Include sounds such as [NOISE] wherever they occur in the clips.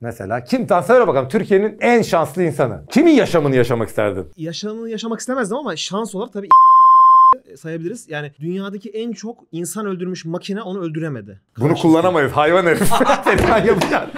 Mesela kim tan söyle bakalım Türkiye'nin en şanslı insanı. Kimin yaşamını yaşamak isterdin? Yaşamını yaşamak istemezdim ama şans olarak tabii [LAUGHS] sayabiliriz. Yani dünyadaki en çok insan öldürmüş makine onu öldüremedi. Bunu kullanamayız hayvan herif. Sen [LAUGHS] yapacaksın.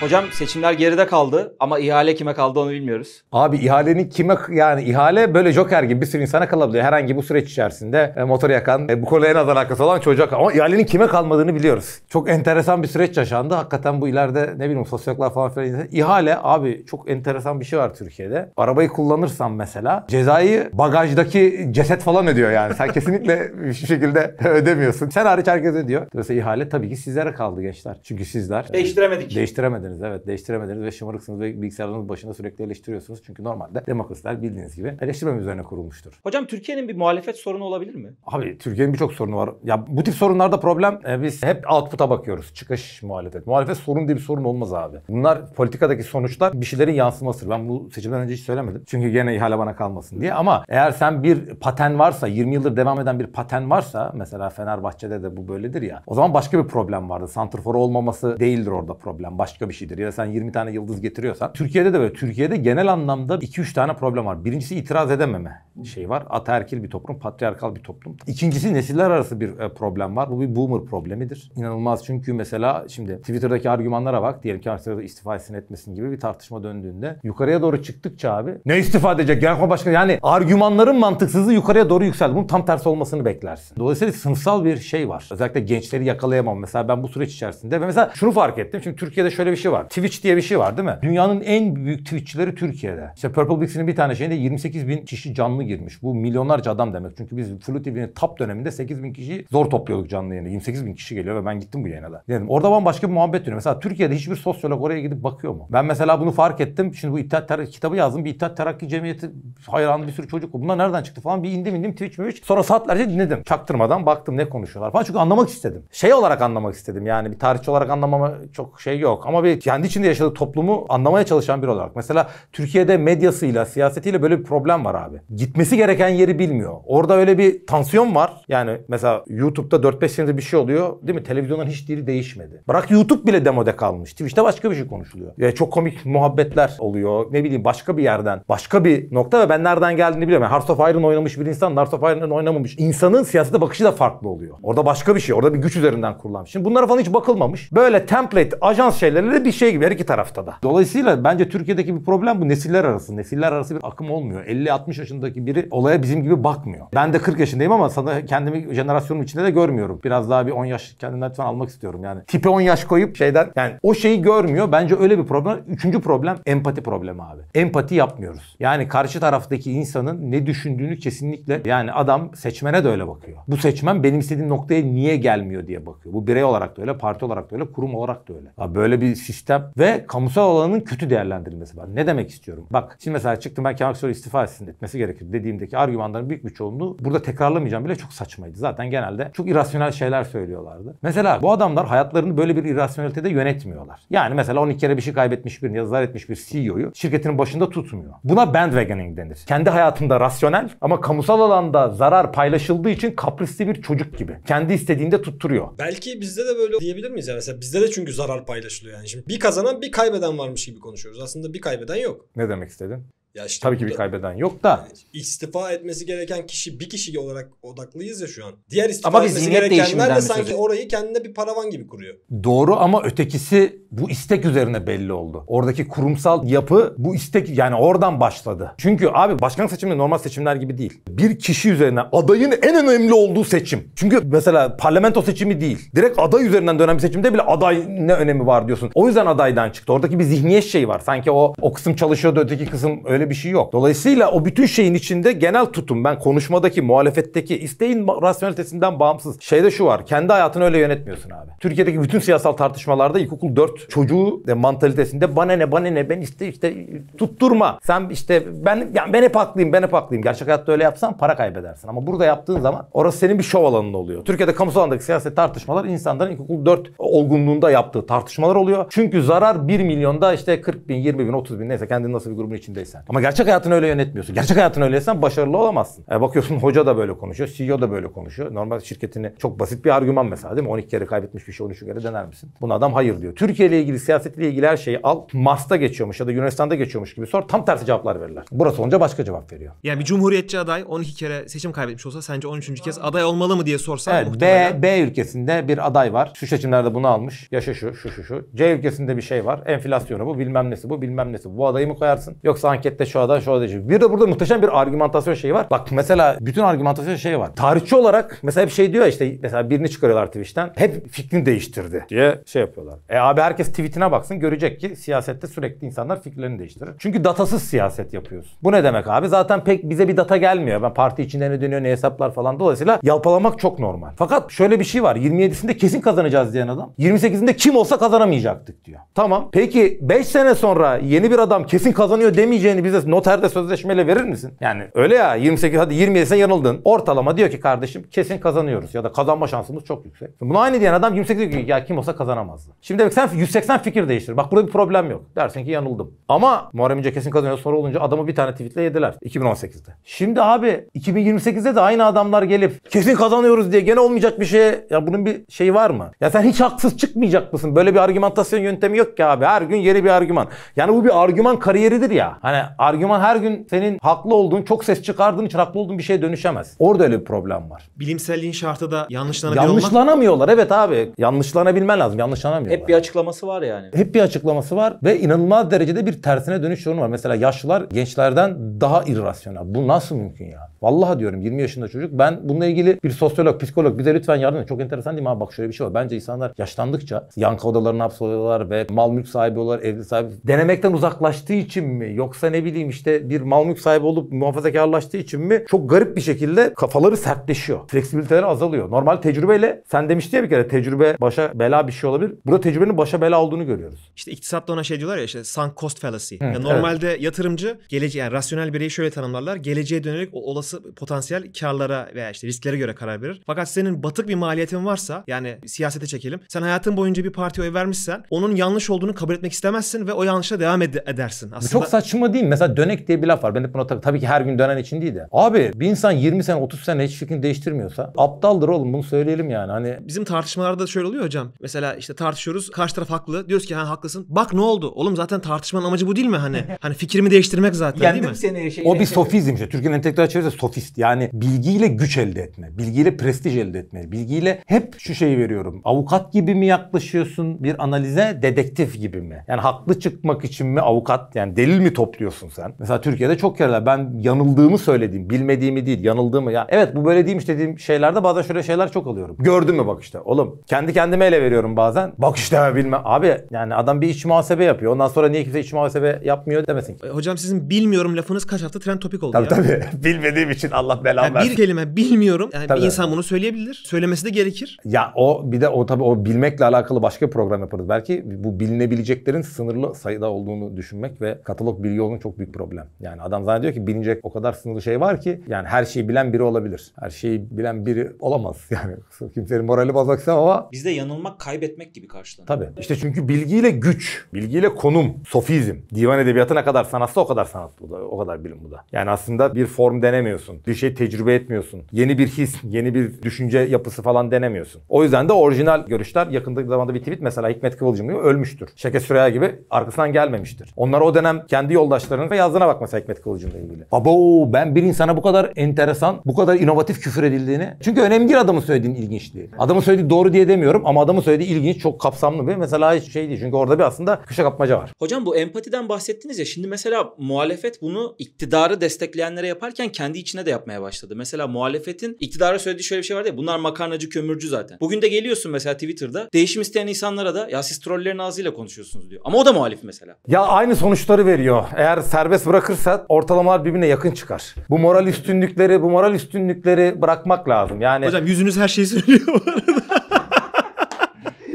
Hocam seçimler geride kaldı ama ihale kime kaldı onu bilmiyoruz. Abi ihalenin kime yani ihale böyle joker gibi bir sürü insana kalabiliyor. Herhangi bu süreç içerisinde e, motor yakan, e, bu konuyla en az alakası olan çocuğa ama ihalenin kime kalmadığını biliyoruz. Çok enteresan bir süreç yaşandı. Hakikaten bu ileride ne bileyim sosyologlar falan filan. İhale abi çok enteresan bir şey var Türkiye'de. Arabayı kullanırsan mesela cezayı bagajdaki ceset falan ödüyor yani. Sen [LAUGHS] kesinlikle bir şekilde ödemiyorsun. Sen hariç herkes ödüyor. Mesela ihale tabii ki sizlere kaldı gençler. Çünkü sizler e, değiştiremedik. Değiştiremedik değiştiremediniz. Evet değiştiremediniz ve şımarıksınız ve bilgisayarınız başında sürekli eleştiriyorsunuz. Çünkü normalde demokrasiler bildiğiniz gibi eleştirmem üzerine kurulmuştur. Hocam Türkiye'nin bir muhalefet sorunu olabilir mi? Abi Türkiye'nin birçok sorunu var. Ya bu tip sorunlarda problem e, biz hep output'a bakıyoruz. Çıkış muhalefet. Muhalefet sorun diye bir sorun olmaz abi. Bunlar politikadaki sonuçlar bir şeylerin yansımasıdır. Ben bu seçimden önce hiç söylemedim. Çünkü gene ihale bana kalmasın diye ama eğer sen bir paten varsa 20 yıldır devam eden bir paten varsa mesela Fenerbahçe'de de bu böyledir ya. O zaman başka bir problem vardı. Santrfor olmaması değildir orada problem. Başka bir şeydir. Ya sen 20 tane yıldız getiriyorsan. Türkiye'de de böyle. Türkiye'de genel anlamda 2-3 tane problem var. Birincisi itiraz edememe şey var. Ataerkil bir toplum, patriarkal bir toplum. İkincisi nesiller arası bir e, problem var. Bu bir boomer problemidir. İnanılmaz çünkü mesela şimdi Twitter'daki argümanlara bak. Diyelim ki Arsenal'da istifa etsin etmesin gibi bir tartışma döndüğünde yukarıya doğru çıktıkça abi ne istifa edecek genelkurmay başkanı yani argümanların mantıksızlığı yukarıya doğru yükseldi. Bunun tam tersi olmasını beklersin. Dolayısıyla sınıfsal bir şey var. Özellikle gençleri yakalayamam. Mesela ben bu süreç içerisinde ve mesela şunu fark ettim. Şimdi Türkiye'de şöyle bir şey şey var. Twitch diye bir şey var değil mi? Dünyanın en büyük Twitch'çileri Türkiye'de. İşte Purple Bix'in bir tane şeyinde 28 bin kişi canlı girmiş. Bu milyonlarca adam demek. Çünkü biz Flu TV'nin top döneminde 8 bin kişi zor topluyorduk canlı yayında. 28 bin kişi geliyor ve ben gittim bu yayına da. Dedim. Orada bambaşka bir muhabbet dönüyor. Mesela Türkiye'de hiçbir sosyolog oraya gidip bakıyor mu? Ben mesela bunu fark ettim. Şimdi bu İttihat Terakki kitabı yazdım. Bir İttihat Terakki Cemiyeti hayranı bir sürü çocuk. Bunlar nereden çıktı falan. Bir indim indim Twitch mi Sonra saatlerce dinledim. Çaktırmadan baktım ne konuşuyorlar falan. Çünkü anlamak istedim. Şey olarak anlamak istedim. Yani bir tarihçi olarak anlamama çok şey yok. Ama bir kendi içinde yaşadığı toplumu anlamaya çalışan bir olarak. Mesela Türkiye'de medyasıyla, siyasetiyle böyle bir problem var abi. Gitmesi gereken yeri bilmiyor. Orada öyle bir tansiyon var. Yani mesela YouTube'da 4-5 senedir bir şey oluyor. Değil mi? Televizyondan hiç dili değişmedi. Bırak YouTube bile demode kalmış. Twitch'te başka bir şey konuşuluyor. Ya çok komik muhabbetler oluyor. Ne bileyim başka bir yerden, başka bir nokta ve ben nereden geldiğini bilmiyorum. Yani Hearts of Iron oynamış bir insan, Hearts of Iron oynamamış. İnsanın siyasete bakışı da farklı oluyor. Orada başka bir şey. Orada bir güç üzerinden kurulan. Şimdi bunlara falan hiç bakılmamış. Böyle template, ajans şeylerle bir şey gibi her iki tarafta da. Dolayısıyla bence Türkiye'deki bir problem bu nesiller arası. Nesiller arası bir akım olmuyor. 50-60 yaşındaki biri olaya bizim gibi bakmıyor. Ben de 40 yaşındayım ama sana kendimi jenerasyonum içinde de görmüyorum. Biraz daha bir 10 yaş kendimden lütfen almak istiyorum yani. Tipe 10 yaş koyup şeyden yani o şeyi görmüyor. Bence öyle bir problem. Üçüncü problem empati problemi abi. Empati yapmıyoruz. Yani karşı taraftaki insanın ne düşündüğünü kesinlikle yani adam seçmene de öyle bakıyor. Bu seçmen benim istediğim noktaya niye gelmiyor diye bakıyor. Bu birey olarak da öyle, parti olarak da öyle, kurum olarak da öyle. Ya böyle bir sistem ve kamusal alanın kötü değerlendirilmesi var. Ne demek istiyorum? Bak şimdi mesela çıktım ben Kemal Kılıçdaroğlu istifa etsin etmesi gerekir dediğimdeki argümanların büyük bir çoğunluğu burada tekrarlamayacağım bile çok saçmaydı. Zaten genelde çok irrasyonel şeyler söylüyorlardı. Mesela bu adamlar hayatlarını böyle bir irrasyonelitede yönetmiyorlar. Yani mesela 12 kere bir şey kaybetmiş bir yazar etmiş bir CEO'yu şirketinin başında tutmuyor. Buna bandwagoning denir. Kendi hayatında rasyonel ama kamusal alanda zarar paylaşıldığı için kaprisli bir çocuk gibi. Kendi istediğinde tutturuyor. Belki bizde de böyle diyebilir miyiz? Yani mesela bizde de çünkü zarar paylaşılıyor. Yani şimdi bir kazanan bir kaybeden varmış gibi konuşuyoruz. Aslında bir kaybeden yok. Ne demek istedin? Ya işte Tabii ki bir kaybeden yok da. İstifa etmesi gereken kişi bir kişi olarak odaklıyız ya şu an. Diğer istifa ama etmesi gerekenler de sanki sözü. orayı kendine bir paravan gibi kuruyor. Doğru ama ötekisi bu istek üzerine belli oldu. Oradaki kurumsal yapı bu istek yani oradan başladı. Çünkü abi başkan seçimleri normal seçimler gibi değil. Bir kişi üzerine adayın en önemli olduğu seçim. Çünkü mesela parlamento seçimi değil. Direkt aday üzerinden dönen bir seçimde bile aday ne önemi var diyorsun. O yüzden adaydan çıktı. Oradaki bir zihniyet şeyi var. Sanki o o kısım çalışıyordu öteki kısım öyle Öyle bir şey yok. Dolayısıyla o bütün şeyin içinde genel tutum ben konuşmadaki, muhalefetteki isteğin rasyonelitesinden bağımsız. Şeyde şu var. Kendi hayatını öyle yönetmiyorsun abi. Türkiye'deki bütün siyasal tartışmalarda ilkokul 4 çocuğu de mantalitesinde bana ne bana ne ben işte işte tutturma. Sen işte ben yani ben hep haklıyım ben hep haklıyım. Gerçek hayatta öyle yapsan para kaybedersin. Ama burada yaptığın zaman orası senin bir şov alanın oluyor. Türkiye'de kamusal alandaki siyaset tartışmalar insanların ilkokul 4 olgunluğunda yaptığı tartışmalar oluyor. Çünkü zarar 1 milyonda işte 40 bin, 20 bin, 30 bin neyse kendin nasıl bir grubun içindeysen. Ama ama gerçek hayatını öyle yönetmiyorsun. Gerçek hayatını öyleysen başarılı olamazsın. E bakıyorsun hoca da böyle konuşuyor, CEO da böyle konuşuyor. Normal şirketini çok basit bir argüman mesela değil mi? 12 kere kaybetmiş bir şey 13 kere dener misin? Buna adam hayır diyor. Türkiye ile ilgili siyasetle ilgili her şeyi al. Mars'ta geçiyormuş ya da Yunanistan'da geçiyormuş gibi sor. Tam tersi cevaplar verirler. Burası olunca başka cevap veriyor. Yani bir cumhuriyetçi aday 12 kere seçim kaybetmiş olsa sence 13. kez aday olmalı mı diye sorsan evet, B, B ülkesinde bir aday var. Şu seçimlerde bunu almış. Yaşı şu, şu şu şu. C ülkesinde bir şey var. Enflasyonu bu, bilmem nesi bu, bilmem nesi. Bu adayı mı koyarsın? Yoksa anket de şu anda şu anda diyecek. Bir de burada muhteşem bir argümantasyon şeyi var. Bak mesela bütün argümantasyon şeyi var. Tarihçi olarak mesela bir şey diyor işte mesela birini çıkarıyorlar Twitch'ten. Hep fikrini değiştirdi diye şey yapıyorlar. E abi herkes tweetine baksın görecek ki siyasette sürekli insanlar fikirlerini değiştirir. Çünkü datasız siyaset yapıyoruz. Bu ne demek abi? Zaten pek bize bir data gelmiyor. Ben parti içinde ne dönüyor ne hesaplar falan. Dolayısıyla yalpalamak çok normal. Fakat şöyle bir şey var. 27'sinde kesin kazanacağız diyen adam. 28'inde kim olsa kazanamayacaktık diyor. Tamam. Peki 5 sene sonra yeni bir adam kesin kazanıyor demeyeceğini bize noterde sözleşmeyle verir misin? Yani öyle ya 28 hadi 27 sen yanıldın. Ortalama diyor ki kardeşim kesin kazanıyoruz ya da kazanma şansımız çok yüksek. Bunu aynı diyen adam 28 diyor ki ya kim olsa kazanamazdı. Şimdi demek sen 180 fikir değiştir. Bak burada bir problem yok. Dersin ki yanıldım. Ama Muharrem İnce kesin kazanıyor sonra olunca adamı bir tane tweetle yediler 2018'de. Şimdi abi 2028'de de aynı adamlar gelip kesin kazanıyoruz diye gene olmayacak bir şey ya bunun bir şeyi var mı? Ya sen hiç haksız çıkmayacak mısın? Böyle bir argümantasyon yöntemi yok ki abi. Her gün yeni bir argüman. Yani bu bir argüman kariyeridir ya. Hani argüman her gün senin haklı olduğun, çok ses çıkardığın için haklı olduğun bir şeye dönüşemez. Orada öyle bir problem var. Bilimselliğin şartı da yanlışlanabiliyor Yanlışlanamıyorlar evet abi. Yanlışlanabilmen lazım. Yanlışlanamıyorlar. Hep bir açıklaması var yani. Hep bir açıklaması var ve inanılmaz derecede bir tersine dönüş durumu var. Mesela yaşlılar gençlerden daha irrasyonel. Bu nasıl mümkün ya? Vallahi diyorum 20 yaşında çocuk. Ben bununla ilgili bir sosyolog, psikolog bize lütfen yardım edin. Çok enteresan değil mi abi? Bak şöyle bir şey var. Bence insanlar yaşlandıkça yankı odalarına hapsoluyorlar ve mal mülk sahibi oluyorlar, evli sahibi. Denemekten uzaklaştığı için mi? Yoksa ne bileyim işte bir mal mülk sahibi olup muhafazakarlaştığı için mi çok garip bir şekilde kafaları sertleşiyor. Fleksibiliteleri azalıyor. Normal tecrübeyle sen demiştin ya bir kere tecrübe başa bela bir şey olabilir. Burada tecrübenin başa bela olduğunu görüyoruz. İşte iktisatta ona şey diyorlar ya işte sunk cost fallacy. Hı, yani normalde evet. yatırımcı geleceğe yani rasyonel bireyi şöyle tanımlarlar. Geleceğe dönelik olası potansiyel karlara veya işte risklere göre karar verir. Fakat senin batık bir maliyetin varsa yani siyasete çekelim. Sen hayatın boyunca bir partiye oy vermişsen onun yanlış olduğunu kabul etmek istemezsin ve o yanlışa devam ed- edersin. Aslında... Bu çok saçma değil mi? mesela dönek diye bir laf var. Ben de buna tak tabii ki her gün dönen için değil de. Abi bir insan 20 sene 30 sene hiç fikrini değiştirmiyorsa aptaldır oğlum bunu söyleyelim yani. Hani bizim tartışmalarda da şöyle oluyor hocam. Mesela işte tartışıyoruz. Karşı taraf haklı. Diyoruz ki ha haklısın. Bak ne oldu? Oğlum zaten tartışmanın amacı bu değil mi hani? [LAUGHS] hani fikrimi değiştirmek zaten Yendim değil mi? Seni, şey, o bir sofizm işte. Türkiye'nin entelektüel çevresi sofist. Yani bilgiyle güç elde etme. Bilgiyle prestij elde etme. Bilgiyle hep şu şeyi veriyorum. Avukat gibi mi yaklaşıyorsun bir analize? Dedektif gibi mi? Yani haklı çıkmak için mi avukat? Yani delil mi topluyorsun? yanılıyorsun sen. Mesela Türkiye'de çok yerler ben yanıldığımı söyledim, bilmediğimi değil, yanıldığımı ya. Evet bu böyle değilmiş dediğim şeylerde bazen şöyle şeyler çok alıyorum. Gördün mü bak işte oğlum. Kendi kendime ele veriyorum bazen. Bak işte bilme. Abi yani adam bir iç muhasebe yapıyor. Ondan sonra niye kimse iç muhasebe yapmıyor demesin. E, hocam sizin bilmiyorum lafınız kaç hafta trend topik oldu tabii, ya. Tabii tabii. [LAUGHS] Bilmediğim için Allah belamı yani versin. Bir kelime bilmiyorum. Yani tabii. bir insan bunu söyleyebilir. Söylemesi de gerekir. Ya o bir de o tabii o bilmekle alakalı başka bir program yaparız. Belki bu bilinebileceklerin sınırlı sayıda olduğunu düşünmek ve katalog bilgi olduğunu çok çok büyük problem. Yani adam zannediyor ki bilinecek o kadar sınırlı şey var ki yani her şeyi bilen biri olabilir. Her şeyi bilen biri olamaz [LAUGHS] yani. Kimsenin morali bozmak ama. Bizde yanılmak kaybetmek gibi karşılanıyor. Tabii. İşte çünkü bilgiyle güç, bilgiyle konum, sofizm. Divan edebiyatı ne kadar sanatsa o kadar sanat bu da, o kadar bilim bu da. Yani aslında bir form denemiyorsun. Bir şey tecrübe etmiyorsun. Yeni bir his, yeni bir düşünce yapısı falan denemiyorsun. O yüzden de orijinal görüşler yakında zamanda bir tweet mesela Hikmet Kıvılcım gibi ölmüştür. Şeke Süreyya gibi arkasından gelmemiştir. Onlar o dönem kendi yoldaşlarının ve yazdığına bak mesela Hikmet Kılıç'ınla ilgili. Abo ben bir insana bu kadar enteresan, bu kadar inovatif küfür edildiğini. Çünkü önemli değil adamın söylediğinin ilginçliği. Adamın söylediği doğru diye demiyorum ama adamın söylediği ilginç, çok kapsamlı bir mesela hiç şey değil. Çünkü orada bir aslında köşe kapmaca var. Hocam bu empatiden bahsettiniz ya. Şimdi mesela muhalefet bunu iktidarı destekleyenlere yaparken kendi içine de yapmaya başladı. Mesela muhalefetin iktidara söylediği şöyle bir şey vardı ya. Bunlar makarnacı, kömürcü zaten. Bugün de geliyorsun mesela Twitter'da değişim isteyen insanlara da ya siz trollerin ağzıyla konuşuyorsunuz diyor. Ama o da muhalif mesela. Ya aynı sonuçları veriyor. Eğer sen serbest bırakırsa ortalamalar birbirine yakın çıkar. Bu moral üstünlükleri, bu moral üstünlükleri bırakmak lazım. Yani Hocam yüzünüz her şeyi söylüyor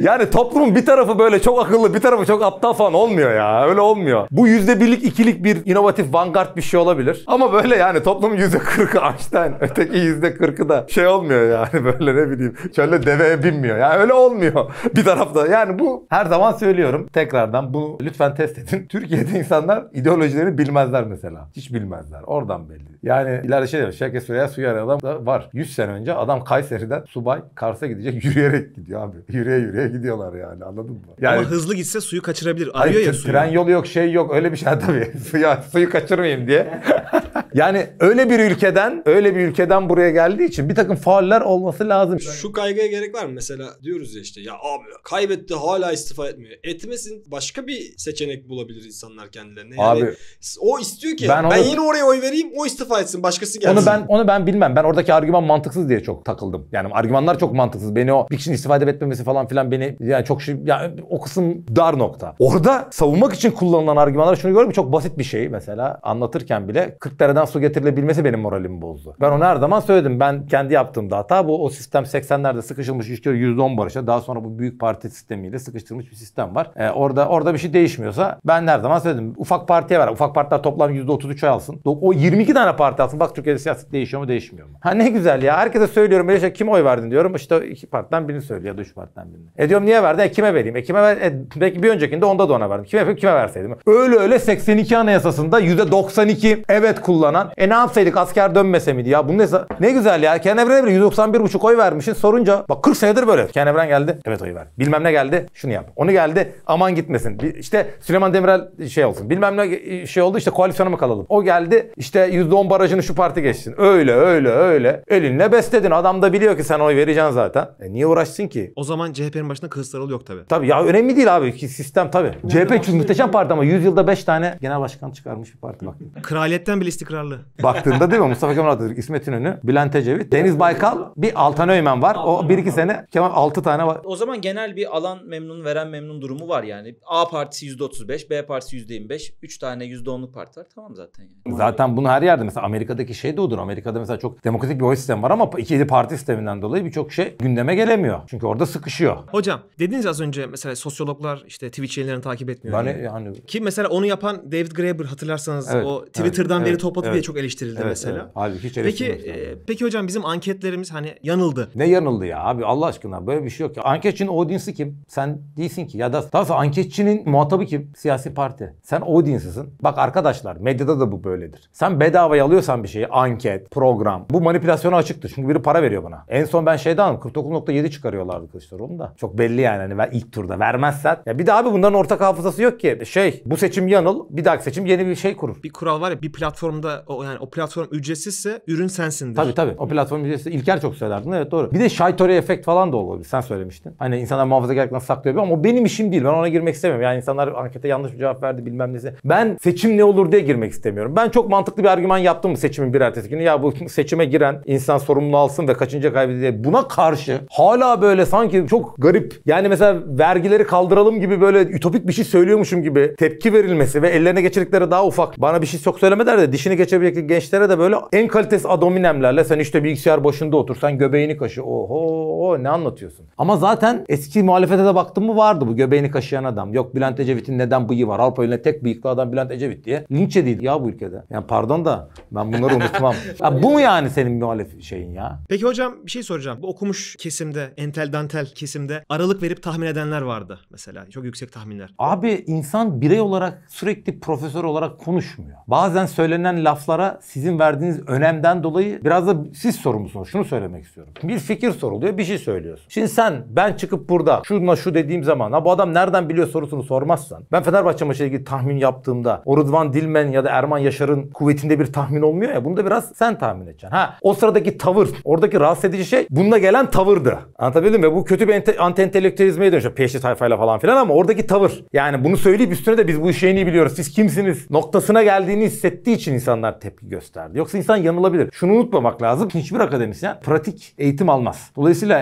yani toplumun bir tarafı böyle çok akıllı bir tarafı çok aptal falan olmuyor ya. Öyle olmuyor. Bu yüzde birlik ikilik bir inovatif vanguard bir şey olabilir. Ama böyle yani toplumun yüzde kırkı Einstein. [LAUGHS] Öteki yüzde kırkı da şey olmuyor yani [LAUGHS] böyle ne bileyim. Şöyle deveye binmiyor. Yani öyle olmuyor [LAUGHS] bir tarafta. Yani bu her zaman söylüyorum. Tekrardan bunu lütfen test edin. Türkiye'de insanlar ideolojileri bilmezler mesela. Hiç bilmezler. Oradan belli. Yani ileride şey demiş. Şevket Süreyya suyu arayan adam da var. 100 sene önce adam Kayseri'den subay Kars'a gidecek [LAUGHS] yürüyerek gidiyor abi. Yürüye yürüye gidiyorlar yani anladın mı? Yani, Ama hızlı gitse suyu kaçırabilir. Arıyor hayır, ya suyu. Tren yolu yok şey yok öyle bir şey [LAUGHS] tabii. suyu, suyu kaçırmayayım diye. [LAUGHS] Yani öyle bir ülkeden, öyle bir ülkeden buraya geldiği için bir takım fauller olması lazım. Şu kaygıya gerek var mı? Mesela diyoruz ya işte ya abi kaybetti hala istifa etmiyor. Etmesin başka bir seçenek bulabilir insanlar kendilerine. Yani abi, o istiyor ki ben, onu, yine oraya oy vereyim o istifa etsin başkası gelsin. Onu ben onu ben bilmem. Ben oradaki argüman mantıksız diye çok takıldım. Yani argümanlar çok mantıksız. Beni o bir kişinin istifa etmemesi falan filan beni yani çok şey yani o kısım dar nokta. Orada savunmak için kullanılan argümanlar şunu gördüm çok basit bir şey mesela anlatırken bile 40 dereden içinden su getirilebilmesi benim moralimi bozdu. Ben onu her zaman söyledim. Ben kendi yaptığımda hata bu. O sistem 80'lerde sıkışılmış işte %10 barışa. Daha sonra bu büyük parti sistemiyle sıkıştırılmış bir sistem var. Ee, orada orada bir şey değişmiyorsa ben her zaman söyledim. Ufak partiye ver. Ufak partiler toplam %33 oy alsın. O 22 tane parti alsın. Bak Türkiye'de siyaset değişiyor mu değişmiyor mu? Ha ne güzel ya. Herkese söylüyorum. Böyle kim oy verdin diyorum. İşte iki partiden birini söylüyor ya da üç partiden birini. E diyorum niye verdin? E kime vereyim? E kime ver? E, belki bir öncekinde onda da ona verdim. Kime yapayım? Kime verseydim? Öyle öyle 82 anayasasında %92 evet kullan kullanan. E ne yapsaydık asker dönmese miydi ya? Bunun hesa- ne güzel ya. Ken Evren'e bile 191,5 oy vermişsin Sorunca bak 40 senedir böyle. Ken Evren geldi. Evet oy ver. Bilmem ne geldi. Şunu yap. Onu geldi. Aman gitmesin. İşte Süleyman Demirel şey olsun. Bilmem ne e, şey oldu. işte koalisyona mı kalalım? O geldi. İşte %10 barajını şu parti geçsin. Öyle öyle öyle. Elinle besledin. Adam da biliyor ki sen oy vereceksin zaten. E niye uğraşsın ki? O zaman CHP'nin başında Kılıçdaroğlu yok tabii. Tabii ya önemli değil abi ki sistem tabii. CHP çünkü muhteşem parti ama 100 yılda 5 tane genel başkan çıkarmış bir parti bak. Kraliyetten bile istikrar istikrarlı. Baktığında değil mi? Mustafa Kemal Atatürk, İsmet İnönü, Bülent Ecevit, Deniz Baykal, bir Altan Öymen var. O bir iki sene Kemal 6 tane var. O zaman genel bir alan memnun veren memnun durumu var yani. A partisi %35, B partisi %25, 3 tane %10'luk parti var. Tamam zaten. Yani. Zaten bunu her yerde mesela Amerika'daki şey de odur. Amerika'da mesela çok demokratik bir oy sistemi var ama ikili parti sisteminden dolayı birçok şey gündeme gelemiyor. Çünkü orada sıkışıyor. Hocam dediniz az önce mesela sosyologlar işte Twitch yayınlarını takip etmiyor. Yani, yani. Ki mesela onu yapan David Graeber hatırlarsanız evet, o Twitter'dan evet, veri evet, evet. diye çok eleştirildi evet, mesela. Evet. Halbuki hiç Peki e, peki hocam bizim anketlerimiz hani yanıldı. Ne yanıldı ya abi Allah aşkına böyle bir şey yok. Ya. Anketçinin audience'ı kim? Sen değilsin ki. Ya da daha sonra anketçinin muhatabı kim? Siyasi parti. Sen audience'ısın. Bak arkadaşlar medyada da bu böyledir. Sen bedava alıyorsan bir şeyi anket, program. Bu manipülasyona açıktır. Çünkü biri para veriyor buna. En son ben şeyde aldım. 49.7 çıkarıyorlardı Kılıçdaroğlu'nu da. Çok belli yani hani ilk turda vermezsen. Ya bir de abi bunların ortak hafızası yok ki. Şey bu seçim yanıl. Bir dahaki seçim yeni bir şey kurur. Bir kural var ya bir platformda o yani o platform ücretsizse ürün sensindir. Tabii tabii. O platform ücretsiz. İlker çok söylerdin. Evet doğru. Bir de Şaytori efekt falan da olabilir. Sen söylemiştin. Hani insanlar muhafaza muhafazakarlıktan saklıyor ama o benim işim değil. Ben ona girmek istemiyorum. Yani insanlar ankete yanlış bir cevap verdi bilmem nesi. Ben seçim ne olur diye girmek istemiyorum. Ben çok mantıklı bir argüman yaptım mı seçimin bir ertesi günü? Ya bu [LAUGHS] seçime giren insan sorumlu alsın ve kaçınca kaybedecek. Buna karşı hala böyle sanki çok garip. Yani mesela vergileri kaldıralım gibi böyle ütopik bir şey söylüyormuşum gibi tepki verilmesi ve ellerine geçirdikleri daha ufak. Bana bir şey çok söylemediler de dişini geç geçebilecek gençlere de böyle en kalitesi adominemlerle sen işte bilgisayar başında otursan göbeğini kaşı. Oho ne anlatıyorsun? Ama zaten eski muhalefete de baktım mı vardı bu göbeğini kaşıyan adam. Yok Bülent Ecevit'in neden bıyığı var? Avrupa Birliği'ne tek bıyıklı adam Bülent Ecevit diye. Linç edildi ya bu ülkede. Yani pardon da ben bunları unutmam. [LAUGHS] ya, bu mu yani senin muhalefet şeyin ya? Peki hocam bir şey soracağım. Bu okumuş kesimde, entel dantel kesimde aralık verip tahmin edenler vardı mesela. Çok yüksek tahminler. Abi insan birey olarak sürekli profesör olarak konuşmuyor. Bazen söylenen laflara sizin verdiğiniz önemden dolayı biraz da siz sorumlusunuz. Şunu söylemek istiyorum. Bir fikir soruluyor, bir şey söylüyorsun. Şimdi sen ben çıkıp burada şuna şu dediğim zaman ha bu adam nereden biliyor sorusunu sormazsan ben Fenerbahçe maçıyla ilgili tahmin yaptığımda o Rıdvan Dilmen ya da Erman Yaşar'ın kuvvetinde bir tahmin olmuyor ya bunu da biraz sen tahmin edeceksin. Ha o sıradaki tavır, oradaki rahatsız edici şey bununla gelen tavırdı. Anlatabildim mi? Bu kötü bir ente, anti entelektüelizmeye dönüşüyor. Peşli tayfayla falan filan ama oradaki tavır. Yani bunu söyleyip üstüne de biz bu işi en iyi biliyoruz. Siz kimsiniz? Noktasına geldiğini hissettiği için insan insanlar tepki gösterdi. Yoksa insan yanılabilir. Şunu unutmamak lazım. Hiçbir akademisyen pratik eğitim almaz. Dolayısıyla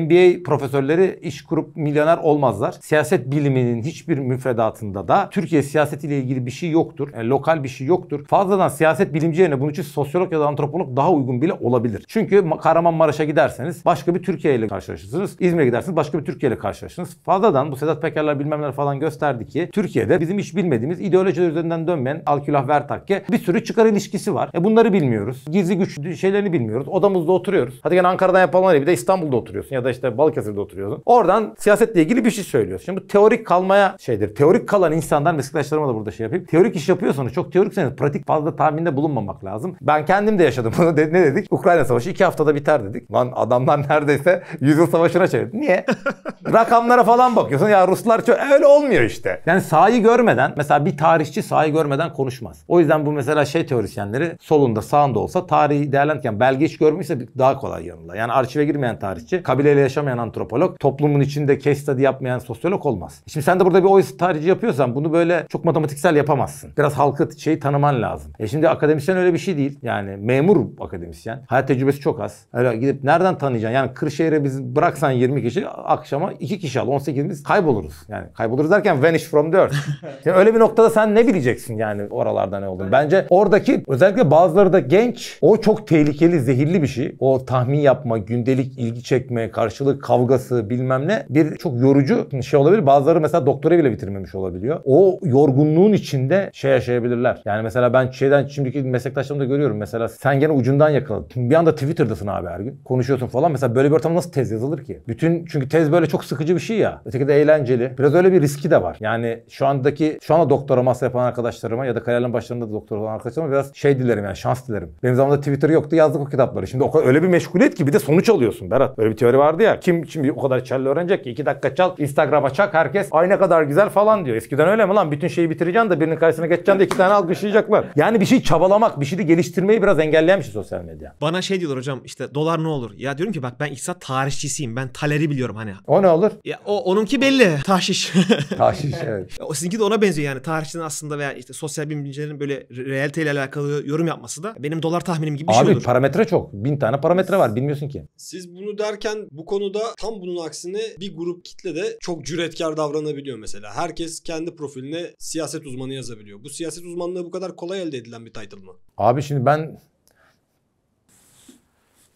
MBA profesörleri iş kurup milyoner olmazlar. Siyaset biliminin hiçbir müfredatında da Türkiye siyasetiyle ilgili bir şey yoktur. Yani lokal bir şey yoktur. Fazladan siyaset bilimci yerine bunun için sosyolog ya da antropolog daha uygun bile olabilir. Çünkü Kahramanmaraş'a giderseniz başka bir Türkiye ile karşılaşırsınız. İzmir'e gidersiniz başka bir Türkiye ile karşılaşırsınız. Fazladan bu Sedat Pekerler bilmemler falan gösterdi ki Türkiye'de bizim hiç bilmediğimiz ideolojiler üzerinden dönmeyen Alkülah Vertakke bir sürü çık çıkar ilişkisi var. E bunları bilmiyoruz. Gizli güç şeylerini bilmiyoruz. Odamızda oturuyoruz. Hadi yani Ankara'dan yapılanları bir de İstanbul'da oturuyorsun ya da işte Balıkesir'de oturuyorsun. Oradan siyasetle ilgili bir şey söylüyorsun. Şimdi bu teorik kalmaya şeydir. Teorik kalan insanlar meslektaşlarıma da burada şey yapayım. Teorik iş yapıyorsanız çok teorikseniz pratik fazla tahminde bulunmamak lazım. Ben kendim de yaşadım bunu. [LAUGHS] ne dedik? Ukrayna Savaşı iki haftada biter dedik. Lan adamlar neredeyse yüzyıl savaşına çevirdi. Niye? [LAUGHS] Rakamlara falan bakıyorsun. Ya Ruslar çok... E, öyle olmuyor işte. Yani sahayı görmeden mesela bir tarihçi sahayı görmeden konuşmaz. O yüzden bu mesela şey teorisyenleri solunda sağında olsa tarihi değerlendirirken belge hiç görmüşse daha kolay yanıla. Yani arşive girmeyen tarihçi, kabileyle yaşamayan antropolog, toplumun içinde case study yapmayan sosyolog olmaz. Şimdi sen de burada bir oysa tarihçi yapıyorsan bunu böyle çok matematiksel yapamazsın. Biraz halkı şeyi tanıman lazım. E şimdi akademisyen öyle bir şey değil. Yani memur akademisyen. Hayat tecrübesi çok az. Öyle gidip nereden tanıyacaksın? Yani Kırşehir'e biz bıraksan 20 kişi akşama 2 kişi al. 18'imiz kayboluruz. Yani kayboluruz derken vanish from the earth. yani [LAUGHS] öyle bir noktada sen ne bileceksin yani oralarda ne olduğunu. Bence orada buradaki özellikle bazıları da genç. O çok tehlikeli, zehirli bir şey. O tahmin yapma, gündelik ilgi çekme, karşılık kavgası bilmem ne bir çok yorucu şey olabilir. Bazıları mesela doktora bile bitirmemiş olabiliyor. O yorgunluğun içinde şey yaşayabilirler. Yani mesela ben şeyden şimdiki meslektaşlarımda görüyorum. Mesela sen gene ucundan yakaladın. Bir anda Twitter'dasın abi her gün. Konuşuyorsun falan. Mesela böyle bir ortamda nasıl tez yazılır ki? Bütün çünkü tez böyle çok sıkıcı bir şey ya. Öteki de eğlenceli. Biraz öyle bir riski de var. Yani şu andaki şu anda doktora masa yapan arkadaşlarıma ya da kariyerin başlarında da doktora olan arkadaşlarıma ama biraz şey dilerim yani şans dilerim. Benim zamanımda Twitter yoktu yazdık o kitapları. Şimdi o kadar öyle bir meşguliyet ki bir de sonuç alıyorsun Berat. Öyle bir teori vardı ya. Kim şimdi o kadar çelle öğrenecek ki 2 dakika çal Instagram'a çak herkes ay ne kadar güzel falan diyor. Eskiden öyle mi lan bütün şeyi bitireceksin de birinin karşısına geçeceksin de iki tane alkışlayacaklar. Yani bir şey çabalamak bir şeyi de geliştirmeyi biraz engelleyen bir şey sosyal medya. Bana şey diyorlar hocam işte dolar ne olur? Ya diyorum ki bak ben iktisat tarihçisiyim. Ben taleri biliyorum hani. O ne olur? Ya o onunki belli. Tahşiş. Tahşiş evet. [LAUGHS] O sizinki de ona benziyor yani. Tarihçinin aslında veya işte sosyal bilimcilerin böyle realiteyle alakalı yorum yapması da benim dolar tahminim gibi bir şey Abi, şey olur. Abi parametre çok. Bin tane parametre var bilmiyorsun ki. Siz bunu derken bu konuda tam bunun aksine bir grup kitle de çok cüretkar davranabiliyor mesela. Herkes kendi profiline siyaset uzmanı yazabiliyor. Bu siyaset uzmanlığı bu kadar kolay elde edilen bir title mı? Abi şimdi ben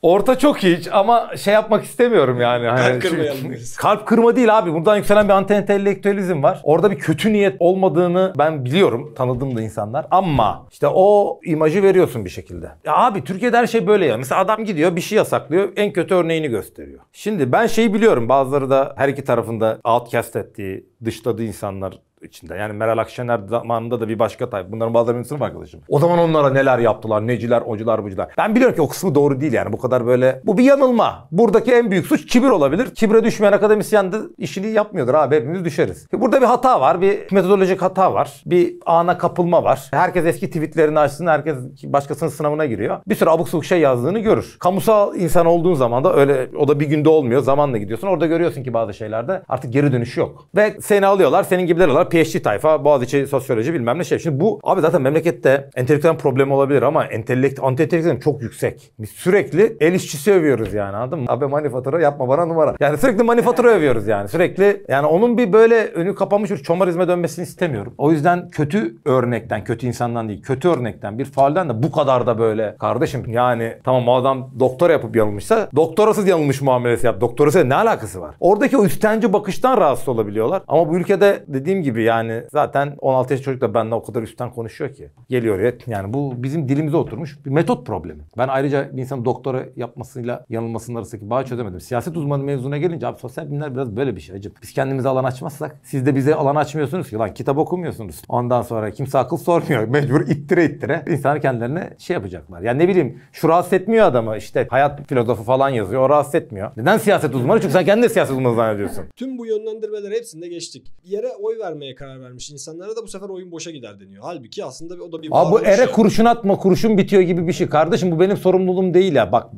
Orta çok iyi ama şey yapmak istemiyorum yani. Kalp hani kırmayalım Kalp kırma değil abi. Buradan yükselen bir anti entelektüelizm var. Orada bir kötü niyet olmadığını ben biliyorum. Tanıdığım da insanlar. Ama işte o imajı veriyorsun bir şekilde. Ya abi Türkiye'de her şey böyle ya. Mesela adam gidiyor bir şey yasaklıyor. En kötü örneğini gösteriyor. Şimdi ben şeyi biliyorum. Bazıları da her iki tarafında outcast ettiği, dışladığı insanlar içinde. Yani Meral Akşener zamanında da bir başka tayfa. Bunların bazıları benim sınıf arkadaşım. O zaman onlara neler yaptılar, neciler, ocular, bucular. Ben biliyorum ki o kısmı doğru değil yani bu kadar böyle. Bu bir yanılma. Buradaki en büyük suç kibir olabilir. Kibre düşmeyen akademisyen de işini yapmıyordur abi hepimiz düşeriz. E burada bir hata var, bir metodolojik hata var. Bir ana kapılma var. Herkes eski tweetlerini açsın, herkes başkasının sınavına giriyor. Bir sürü abuk sabuk şey yazdığını görür. Kamusal insan olduğun zaman da öyle o da bir günde olmuyor. Zamanla gidiyorsun. Orada görüyorsun ki bazı şeylerde artık geri dönüş yok. Ve seni alıyorlar, senin gibiler alıyorlar PhD tayfa, Boğaziçi sosyoloji bilmem ne şey. Şimdi bu abi zaten memlekette entelektüel problemi olabilir ama entelekt, anti entelektüel çok yüksek. Biz sürekli el işçisi övüyoruz yani anladın mı? Abi manifatura yapma bana numara. Yani sürekli manifatura övüyoruz yani. Sürekli yani onun bir böyle önü kapanmış bir çomarizme dönmesini istemiyorum. O yüzden kötü örnekten, kötü insandan değil, kötü örnekten bir faalden de bu kadar da böyle kardeşim yani tamam o adam doktora yapıp yanılmışsa doktorasız yanılmış muamelesi yap. Doktorası ne alakası var? Oradaki o üstenci bakıştan rahatsız olabiliyorlar. Ama bu ülkede dediğim gibi gibi yani zaten 16 yaş çocuk da benimle o kadar üstten konuşuyor ki. Geliyor ya yani bu bizim dilimize oturmuş bir metot problemi. Ben ayrıca bir insan doktora yapmasıyla yanılmasının arasındaki bağı çözemedim. Siyaset uzmanı mevzuna gelince abi sosyal bilimler biraz böyle bir şey acım. Biz kendimize alan açmazsak siz de bize alan açmıyorsunuz ki. Lan kitap okumuyorsunuz. Ondan sonra kimse akıl sormuyor. [LAUGHS] Mecbur ittire ittire insan kendilerine şey yapacaklar. Yani ne bileyim şu rahatsız etmiyor adamı işte hayat filozofu falan yazıyor. O rahatsız etmiyor. Neden siyaset uzmanı? Çünkü sen kendini siyaset uzmanı zannediyorsun. Tüm bu yönlendirmeler hepsinde geçtik. Bir yere oy vermeye vermeye karar vermiş insanlara da bu sefer oyun boşa gider deniyor. Halbuki aslında o da bir Abi bu ere şey. kurşun atma kurşun bitiyor gibi bir şey. Kardeşim bu benim sorumluluğum değil ya bak. [LAUGHS]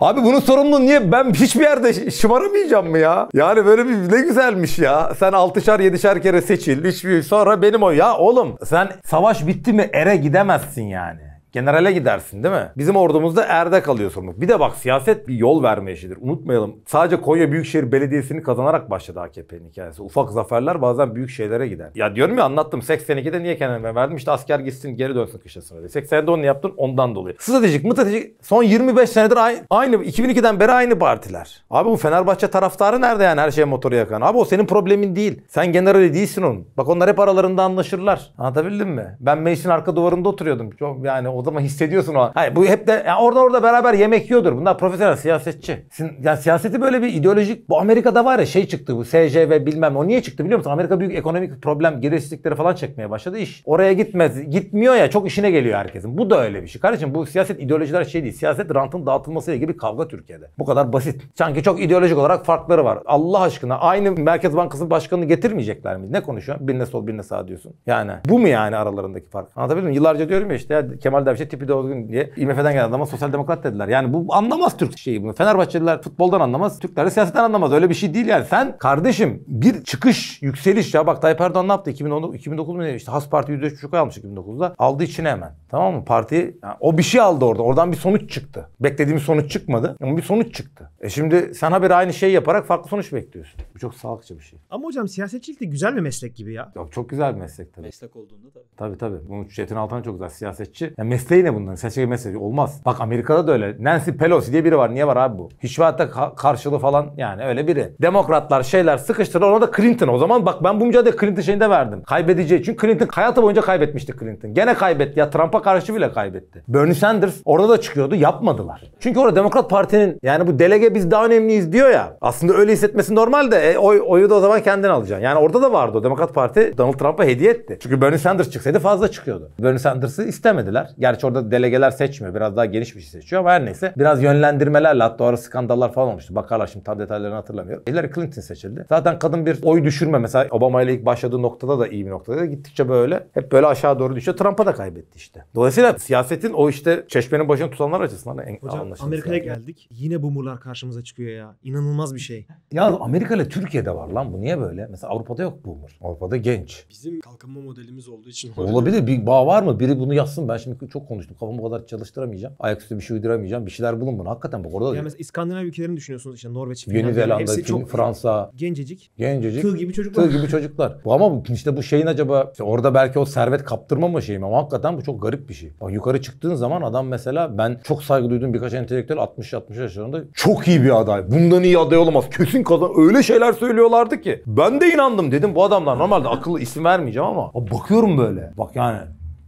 Abi bunun sorumluluğu niye? Ben hiçbir yerde şımaramayacağım mı ya? Yani böyle bir ne güzelmiş ya. Sen 6'şar 7'şer kere seçil. Hiçbir sonra benim o. Ya oğlum sen savaş bitti mi ere gidemezsin yani generale gidersin değil mi? Bizim ordumuzda erde kalıyor sorumluluk. Bir de bak siyaset bir yol verme işidir. Unutmayalım. Sadece Konya Büyükşehir Belediyesi'ni kazanarak başladı AKP'nin hikayesi. Ufak zaferler bazen büyük şeylere gider. Ya diyorum ya anlattım 82'de niye kendime verdim? İşte asker gitsin geri dönsün kışlasına diye. 80'de onu yaptın ondan dolayı. Stratejik mı stratejik son 25 senedir aynı, aynı 2002'den beri aynı partiler. Abi bu Fenerbahçe taraftarı nerede yani her şeye motoru yakan? Abi o senin problemin değil. Sen generali değilsin onun. Bak onlar hep aralarında anlaşırlar. Anlatabildim mi? Ben meclisin arka duvarında oturuyordum. Çok yani o o zaman hissediyorsun o an. Hayır bu hep de yani orada orada beraber yemek yiyordur. Bunlar profesyonel siyasetçi. Sin, yani siyaseti böyle bir ideolojik bu Amerika'da var ya şey çıktı bu SCV bilmem o niye çıktı biliyor musun? Amerika büyük ekonomik problem gereksizlikleri falan çekmeye başladı iş. Oraya gitmez gitmiyor ya çok işine geliyor herkesin. Bu da öyle bir şey. Kardeşim bu siyaset ideolojiler şey değil. Siyaset rantın dağıtılmasıyla ilgili bir kavga Türkiye'de. Bu kadar basit. Sanki çok ideolojik olarak farkları var. Allah aşkına aynı Merkez Bankası başkanını getirmeyecekler mi? Ne konuşuyor? Birine sol birine sağ diyorsun. Yani bu mu yani aralarındaki fark? Anlatabildim mi? Yıllarca diyorum ya işte ya, Kemal Derviş bir şey tipi doğru diye IMF'den gelen adama sosyal demokrat dediler. Yani bu anlamaz Türk şeyi bunu. Fenerbahçeliler futboldan anlamaz, Türkler de siyasetten anlamaz. Öyle bir şey değil yani. Sen kardeşim bir çıkış, yükseliş ya bak Tayyip Erdoğan ne yaptı? 2010, 2009 mu ne? İşte Has Parti %3,5 almış 2009'da. Aldı içine hemen. Tamam mı? Parti yani o bir şey aldı orada. Oradan bir sonuç çıktı. Beklediğimiz sonuç çıkmadı ama bir sonuç çıktı. E şimdi sen haberi aynı şey yaparak farklı sonuç bekliyorsun. Bu çok sağlıkçı bir şey. Ama hocam siyasetçilik de güzel bir meslek gibi ya. Ya çok güzel bir meslek tabii. Meslek olduğunda tabii. Tabii tabii. Bunu Çetin Altan çok güzel siyasetçi. Ya mesleği ne bunların? Siyasetçi mesleği olmaz. Bak Amerika'da da öyle. Nancy Pelosi diye biri var. Niye var abi bu? Hiçbir hatta ka- karşılığı falan yani öyle biri. Demokratlar şeyler sıkıştırdı. Ona da Clinton. O zaman bak ben bu mücadele Clinton şeyinde verdim. Kaybedeceği. Çünkü Clinton hayatı boyunca kaybetmişti Clinton. Gene kaybetti. Ya Trump'a karşı bile kaybetti. Bernie Sanders orada da çıkıyordu. Yapmadılar. Çünkü orada Demokrat Parti'nin yani bu delege biz daha önemliyiz diyor ya. Aslında öyle hissetmesi normal de e, oy, oyu da o zaman kendin alacaksın. Yani orada da vardı o Demokrat Parti Donald Trump'a hediye etti. Çünkü Bernie Sanders çıksaydı fazla çıkıyordu. Bernie Sanders'ı istemediler. Gerçi orada delegeler seçmiyor. Biraz daha geniş bir şey seçiyor ama her neyse. Biraz yönlendirmelerle hatta orada skandallar falan olmuştu. Bakarlar şimdi tam detaylarını hatırlamıyorum. Hillary Clinton seçildi. Zaten kadın bir oy düşürme mesela Obama ile ilk başladığı noktada da iyi bir noktada. Gittikçe böyle hep böyle aşağı doğru düşüyor. Trump'a da kaybetti işte. Dolayısıyla siyasetin o işte çeşmenin başını tutanlar açısından en Hocam Amerika'ya geldik. Yine bu murlar karşımıza çıkıyor ya. İnanılmaz bir şey. Ya Amerika ile Türkiye'de var lan bu niye böyle? Mesela Avrupa'da yok boomer. Avrupa'da genç. Bizim kalkınma modelimiz olduğu için. Olabilir. Bir bağ var mı? Biri bunu yazsın. Ben şimdi çok konuştum. Kafamı bu kadar çalıştıramayacağım. Ayaküstü bir şey uyduramayacağım. Bir şeyler bulun bunu. Hakikaten bak orada da. mesela İskandinav ülkelerini düşünüyorsunuz işte Norveç, Yeni Finlandiya. Zelanda, çok Fransa. Gencecik. Gencecik. Tığ gibi çocuklar. Tığ gibi çocuklar. Bu ama işte bu şeyin acaba işte orada belki o servet kaptırmama şeyi mi? Ama hakikaten bu çok garip bir şey. Bak yukarı çıktığın zaman adam mesela ben çok saygı duyduğum birkaç entelektüel 60-60 yaşlarında çok iyi bir aday. Bundan iyi aday olamaz. Kesin kazan. Öyle şeyler şeyler söylüyorlardı ki. Ben de inandım dedim bu adamlar normalde akıllı isim vermeyeceğim ama. Bakıyorum böyle. Bak yani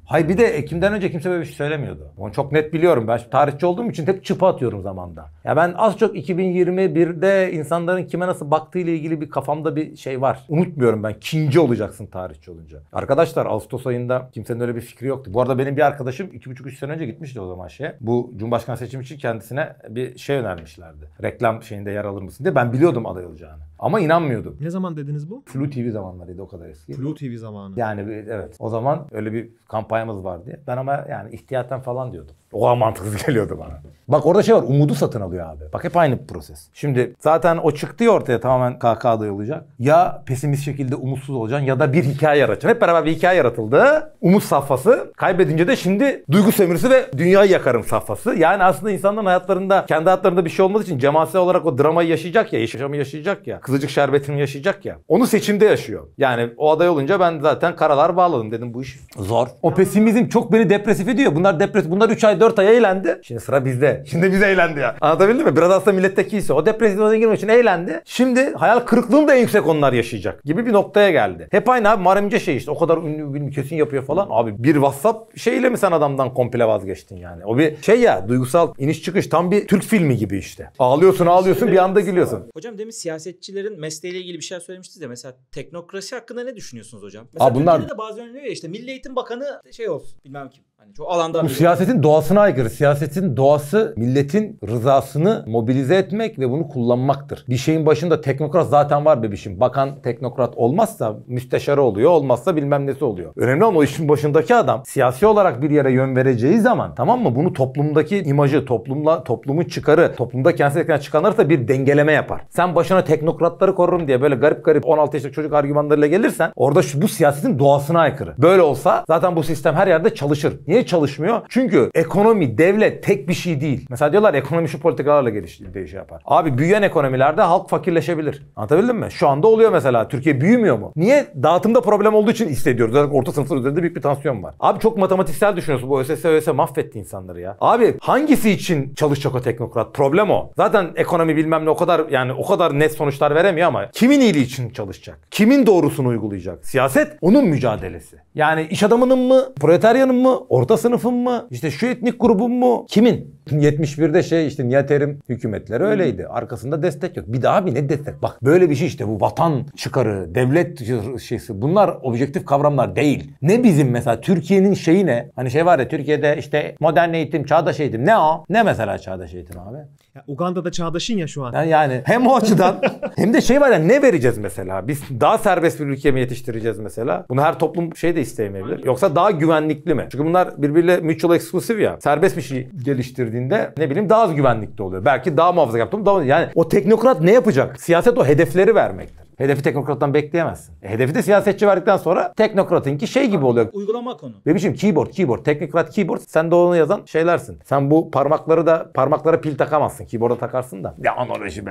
Hay bir de Ekim'den önce kimse böyle bir şey söylemiyordu. Onu çok net biliyorum. Ben tarihçi olduğum için hep çıpa atıyorum zamanda. Ya ben az çok 2021'de insanların kime nasıl baktığıyla ilgili bir kafamda bir şey var. Unutmuyorum ben. Kinci olacaksın tarihçi olunca. Arkadaşlar Ağustos ayında kimsenin öyle bir fikri yoktu. Bu arada benim bir arkadaşım 2,5-3 sene önce gitmişti o zaman şeye. Bu Cumhurbaşkanı seçimi için kendisine bir şey önermişlerdi. Reklam şeyinde yer alır mısın diye. Ben biliyordum aday olacağını. Ama inanmıyordum. Ne zaman dediniz bu? Flu TV zamanlarıydı o kadar eski. Flu TV zamanı. Yani evet o zaman öyle bir kampanya payımız var diye. Ben ama yani ihtiyaten falan diyordum. O kadar mantıksız [LAUGHS] geliyordu bana. Bak orada şey var umudu satın alıyor abi. Bak hep aynı proses. Şimdi zaten o çıktı ortaya tamamen KK'da olacak. Ya pesimist şekilde umutsuz olacaksın ya da bir hikaye yaratacaksın. Hep beraber bir hikaye yaratıldı. Umut safhası. Kaybedince de şimdi duygu sömürüsü ve dünyayı yakarım safhası. Yani aslında insanların hayatlarında kendi hayatlarında bir şey olmadığı için cemaatli olarak o dramayı yaşayacak ya. Yaşamı yaşayacak ya. Kızıcık şerbetini yaşayacak ya. Onu seçimde yaşıyor. Yani o aday olunca ben zaten karalar bağladım dedim bu iş. Zor. O pes pesimizm çok beni depresif ediyor. Bunlar depresif. Bunlar 3 ay 4 ay eğlendi. Şimdi sıra bizde. [LAUGHS] Şimdi biz eğlendi ya. Anlatabildim mi? Biraz aslında milletteki ise o depresyona girmek için eğlendi. Şimdi hayal kırıklığını da en yüksek onlar yaşayacak gibi bir noktaya geldi. Hep aynı abi Muharrem İnce şey işte o kadar ünlü bir kesin yapıyor falan. Abi bir WhatsApp şeyle mi sen adamdan komple vazgeçtin yani? O bir şey ya duygusal iniş çıkış tam bir Türk filmi gibi işte. Ağlıyorsun ağlıyorsun bir anda gülüyorsun. Hocam demin siyasetçilerin mesleğiyle ilgili bir şey söylemiştiniz de mesela teknokrasi hakkında ne düşünüyorsunuz hocam? Mesela Aa, bunlar... Türkiye'de de bazen ünlü ya işte Milli Eğitim Bakanı şey olsun. Bilmem kim. Hani çok alandan Bu siyasetin doğasına aykırı. Siyasetin doğası milletin rızasını mobilize etmek ve bunu kullanmaktır. Bir şeyin başında teknokrat zaten var bebişim. Bakan teknokrat olmazsa müsteşarı oluyor, olmazsa bilmem nesi oluyor. Önemli olan o işin başındaki adam siyasi olarak bir yere yön vereceği zaman tamam mı? Bunu toplumdaki imajı, toplumla toplumun çıkarı, toplumda kendisinden çıkanları da bir dengeleme yapar. Sen başına teknokratları korurum diye böyle garip garip 16 yaşındaki çocuk argümanlarıyla gelirsen orada şu, bu siyasetin doğasına aykırı. Böyle olsa zaten bu sistem her yerde çalışır. Niye çalışmıyor? Çünkü ekonomi, devlet tek bir şey değil. Mesela diyorlar ekonomi şu politikalarla geliştiği şey yapar. Abi büyüyen ekonomilerde halk fakirleşebilir. Anlatabildim mi? Şu anda oluyor mesela. Türkiye büyümüyor mu? Niye? Dağıtımda problem olduğu için istediyoruz. Zaten orta sınıflar üzerinde büyük bir tansiyon var. Abi çok matematiksel düşünüyorsun. Bu ÖSS, ÖSS mahvetti insanları ya. Abi hangisi için çalışacak o teknokrat? Problem o. Zaten ekonomi bilmem ne o kadar yani o kadar net sonuçlar veremiyor ama kimin iyiliği için çalışacak? Kimin doğrusunu uygulayacak? Siyaset onun mücadelesi. Yani iş adamının mı, proletaryanın mı, Orta sınıfın mı? İşte şu etnik grubun mu? Kimin? 71'de [LAUGHS] şey işte Nihat Erim hükümetleri öyleydi. Arkasında destek yok. Bir daha bir ne destek? Bak böyle bir şey işte bu vatan çıkarı, devlet şeysi bunlar objektif kavramlar değil. Ne bizim mesela Türkiye'nin şeyi ne? Hani şey var ya Türkiye'de işte modern eğitim, çağdaş eğitim. Ne o? Ne mesela çağdaş eğitim abi? Ya, Uganda'da çağdaşın ya şu an. Yani, yani hem o açıdan [LAUGHS] hem de şey var ya ne vereceğiz mesela? Biz daha serbest bir ülke mi yetiştireceğiz mesela? Bunu her toplum şey de isteyemeyebilir. Yoksa daha güvenlikli mi? Çünkü bunlar bunlar birbiriyle mutual exclusive ya. Serbest bir şey geliştirdiğinde ne bileyim daha az güvenlikte oluyor. Belki daha muhafaza yaptım. Daha, yani o teknokrat ne yapacak? Siyaset o hedefleri vermektir. Hedefi teknokrattan bekleyemezsin. E, hedefi de siyasetçi verdikten sonra teknokratınki şey gibi oluyor. Uygulama konu. Bebişim keyboard, keyboard. Teknokrat keyboard. Sen de onu yazan şeylersin. Sen bu parmakları da parmaklara pil takamazsın. Keyboard'a takarsın da. Ya analoji be.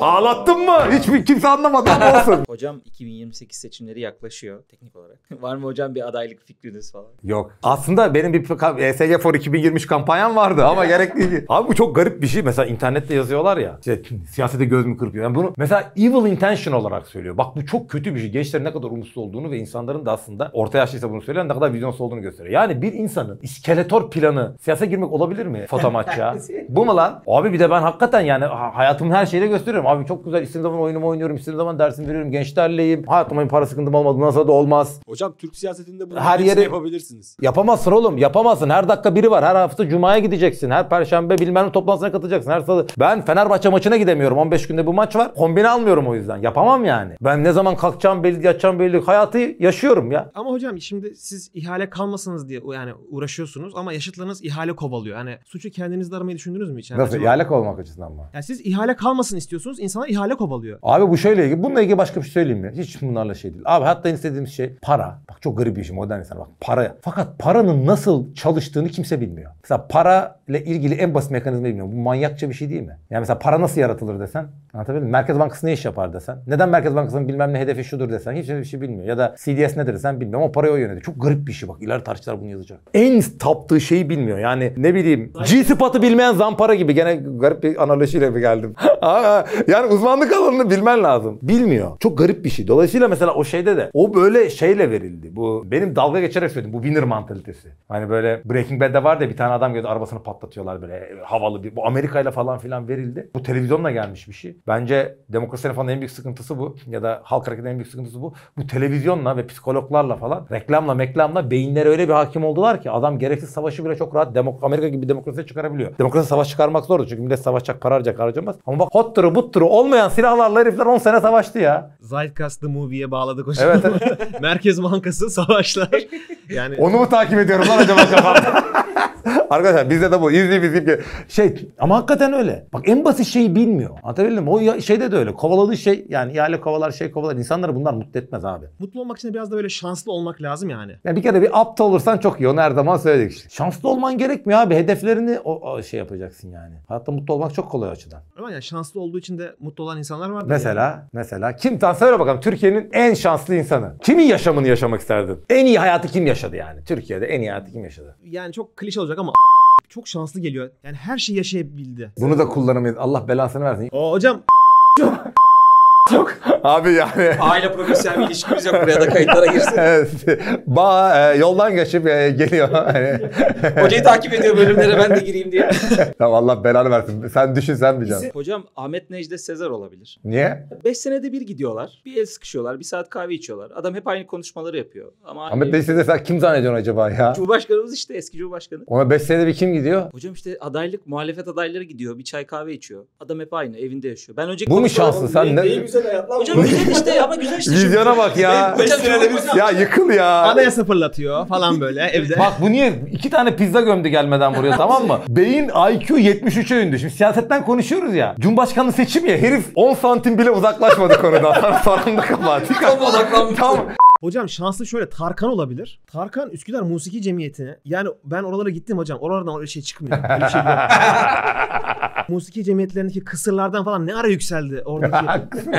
Ağlattın mı? Hiçbir kimse anlamadı olsun. [LAUGHS] hocam 2028 seçimleri yaklaşıyor teknik olarak. [LAUGHS] Var mı hocam bir adaylık fikriniz falan? Yok. Aslında benim bir ESG for 2023 kampanyam vardı ama [LAUGHS] gerek değil. Abi bu çok garip bir şey. Mesela internette yazıyorlar ya. İşte siyasete göz mü kırpıyor? Yani bunu mesela evil intention olarak olarak söylüyor. Bak bu çok kötü bir şey. Gençlerin ne kadar umutsuz olduğunu ve insanların da aslında orta yaşlıysa bunu söyleyen ne kadar vizyonsuz olduğunu gösteriyor. Yani bir insanın iskeletor planı siyasa girmek olabilir mi fotomaç [LAUGHS] ya? bu mu lan? Abi bir de ben hakikaten yani hayatımın her şeyini gösteriyorum. Abi çok güzel istediğim zaman oyunumu oynuyorum, istediğim zaman dersimi veriyorum, gençlerleyim. Hayatıma para sıkıntım olmadı, nasıl da olmaz. Hocam Türk siyasetinde bunu her yere yapabilirsiniz. Yapamazsın oğlum, yapamazsın. Her dakika biri var. Her hafta cumaya gideceksin. Her perşembe bilmem toplantısına katılacaksın. Her salı. Ben Fenerbahçe maçına gidemiyorum. 15 günde bu maç var. Kombine almıyorum o yüzden. Yapamam Kalkamam yani. Ben ne zaman kalkacağım belli, yatacağım belli. Hayatı yaşıyorum ya. Ama hocam şimdi siz ihale kalmasınız diye yani uğraşıyorsunuz ama yaşıtlarınız ihale kovalıyor. Yani suçu kendinizde aramayı düşündünüz mü hiç? Yani Nasıl acaba? ihale kovmak açısından mı? Yani siz ihale kalmasın istiyorsunuz. insanlar ihale kovalıyor. Abi bu şöyle ilgili. Bununla ilgili başka bir şey söyleyeyim mi? Hiç bunlarla şey değil. Abi hatta istediğim şey para. Bak çok garip bir şey modern insan bak para. Fakat paranın nasıl çalıştığını kimse bilmiyor. Mesela para ile ilgili en basit mekanizmayı bilmiyor. Bu manyakça bir şey değil mi? Yani mesela para nasıl yaratılır desen. Anlatabildim Merkez Bankası ne iş yapar desen. Neden neden Merkez Bankası'nın bilmem ne hedefi şudur desen hiç bir şey bilmiyor. Ya da CDS nedir desen bilmiyor ama parayı o yönetiyor. Çok garip bir şey bak. ileride tarihçiler bunu yazacak. En taptığı şeyi bilmiyor. Yani ne bileyim G-Spot'ı bilmeyen zampara gibi. Gene garip bir analojiyle mi geldim? [LAUGHS] yani uzmanlık alanını bilmen lazım. Bilmiyor. Çok garip bir şey. Dolayısıyla mesela o şeyde de o böyle şeyle verildi. Bu benim dalga geçerek söyledim. Bu winner mantalitesi. Hani böyle Breaking Bad'de var da bir tane adam gördü arabasını patlatıyorlar böyle e, havalı bir. Bu Amerika ile falan filan verildi. Bu televizyonla gelmiş bir şey. Bence demokrasinin falan en büyük sıkıntısı bu. Ya da halk hareketinin en büyük sıkıntısı bu. Bu televizyonla ve psikologlarla falan reklamla meklamla beyinlere öyle bir hakim oldular ki adam gereksiz savaşı bile çok rahat demok Amerika gibi demokrasiye çıkarabiliyor. Demokrasi savaş çıkarmak zordu çünkü millet savaşacak para harcayacak harcamaz. Ama bak hot but buttırı olmayan silahlarla herifler 10 sene savaştı ya. Zeitgeist the Movie'ye bağladık hocam. Evet. evet. [LAUGHS] Merkez Bankası savaşlar. [LAUGHS] Yani... Onu mu takip ediyorum lan acaba [LAUGHS] [LAUGHS] Arkadaşlar bizde de bu izleyip izleyip şey ama hakikaten öyle. Bak en basit şeyi bilmiyor. Anlatabildim mi? O şeyde de öyle. Kovaladığı şey yani ihale kovalar şey kovalar. İnsanları bunlar mutlu etmez abi. Mutlu olmak için biraz da böyle şanslı olmak lazım yani. Yani bir kere bir apta olursan çok iyi. Onu her zaman söyledik işte. Şanslı olman gerekmiyor abi. Hedeflerini o, o şey yapacaksın yani. Hayatta mutlu olmak çok kolay açıdan. Ama yani şanslı olduğu için de mutlu olan insanlar var. Mesela, yani. mesela kim? Sen bakalım Türkiye'nin en şanslı insanı. Kimin yaşamını yaşamak isterdin? En iyi hayatı kim yaşadı yani? Türkiye'de en iyi hayatı kim yaşadı? Yani çok klişe olacak olarak ama [LAUGHS] çok şanslı geliyor. Yani her şeyi yaşayabildi. Bunu da kullanamayız. Allah belasını versin. O hocam çok çok [LAUGHS] Abi yani. Aile profesyonel bir ilişkimiz yok. Buraya da kayıtlara girsin. [LAUGHS] evet. Ba e, yoldan geçip e, geliyor. [LAUGHS] Hani. Hocayı takip ediyor bölümlere ben de gireyim diye. [LAUGHS] tamam Allah belanı versin. Sen düşün sen bileceksin. Hocam Ahmet Necde Sezer olabilir. Niye? Beş senede bir gidiyorlar. Bir el sıkışıyorlar. Bir saat kahve içiyorlar. Adam hep aynı konuşmaları yapıyor. Ama Ahmet Necde hani- Necdet Sezer kim zannediyorsun acaba ya? Cumhurbaşkanımız işte eski Cumhurbaşkanı. Ona beş senede bir kim gidiyor? Hocam işte adaylık muhalefet adayları gidiyor. Bir çay kahve içiyor. Adam hep aynı evinde yaşıyor. Ben önce Bu mu şanslı sen? Ne? Değil güzel hayat lan Hocam güzel işte ama güzel işte. Vizyona bak ya. Hocam, ya yıkıl ya. Anayasa fırlatıyor falan böyle evde. Bak bu niye? iki tane pizza gömdü gelmeden buraya [LAUGHS] tamam mı? Beyin IQ 73'e indi. Şimdi siyasetten konuşuyoruz ya. Cumhurbaşkanlığı seçim ya. Herif 10 santim bile uzaklaşmadı konudan. [LAUGHS] Sarımda kabahat. Tam odaklanmış. Tam. Hocam şanslı şöyle Tarkan olabilir. Tarkan Üsküdar Musiki Cemiyeti'ne. Yani ben oralara gittim hocam. Oralardan öyle şey çıkmıyor. Öyle şey yok. [LAUGHS] musiki cemiyetlerindeki kısırlardan falan ne ara yükseldi oradaki?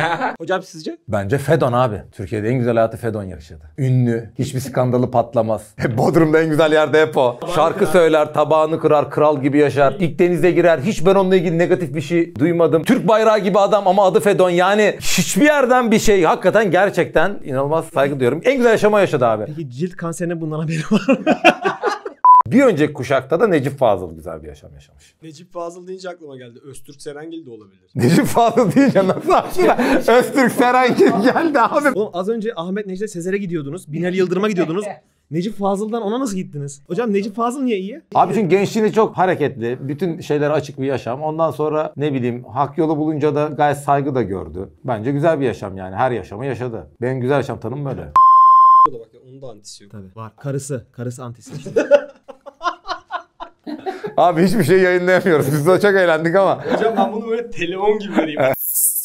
[LAUGHS] Hocam sizce? Bence Fedon abi. Türkiye'de en güzel hayatı Fedon yaşadı. Ünlü, hiçbir skandalı patlamaz. [LAUGHS] Bodrum'da en güzel yer depo. Şarkı söyler, tabağını kırar, kral gibi yaşar. İlk denize girer. Hiç ben onunla ilgili negatif bir şey duymadım. Türk bayrağı gibi adam ama adı Fedon. Yani hiçbir yerden bir şey. Hakikaten gerçekten inanılmaz saygı duyuyorum. En güzel yaşama yaşadı abi. Peki cilt kanserine bundan haberi var mı? [LAUGHS] Bir önceki kuşakta da Necip Fazıl güzel bir yaşam yaşamış. Necip Fazıl deyince aklıma geldi. Öztürk Serengil de olabilir. Necip Fazıl deyince nasıl aklına [LAUGHS] Öztürk Serengil geldi abi. Oğlum az önce Ahmet Necdet Sezer'e gidiyordunuz. Binali Yıldırım'a gidiyordunuz. [LAUGHS] Necip Fazıl'dan ona nasıl gittiniz? Hocam Necip Fazıl niye iyi? Abi çünkü gençliğinde çok hareketli, bütün şeylere açık bir yaşam. Ondan sonra ne bileyim hak yolu bulunca da gayet saygı da gördü. Bence güzel bir yaşam yani. Her yaşamı yaşadı. Benim güzel yaşam tanım böyle. Bak ya, onun da antisi yok. Tabii var. Karısı. Karısı antisi. [LAUGHS] Abi hiçbir şey yayınlayamıyoruz. Biz de çok eğlendik ama. Hocam ben bunu böyle telefon gibi vereyim. [LAUGHS]